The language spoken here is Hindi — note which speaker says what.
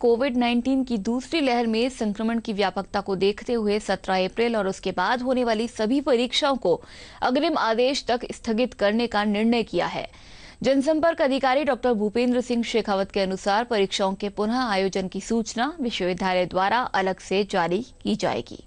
Speaker 1: कोविड 19 की दूसरी लहर में संक्रमण की व्यापकता को देखते हुए 17 अप्रैल और उसके बाद होने वाली सभी परीक्षाओं को अग्रिम आदेश तक स्थगित करने का निर्णय किया है जनसंपर्क अधिकारी डॉक्टर भूपेंद्र सिंह शेखावत के अनुसार परीक्षाओं के पुनः आयोजन की सूचना विश्वविद्यालय द्वारा अलग से जारी की जाएगी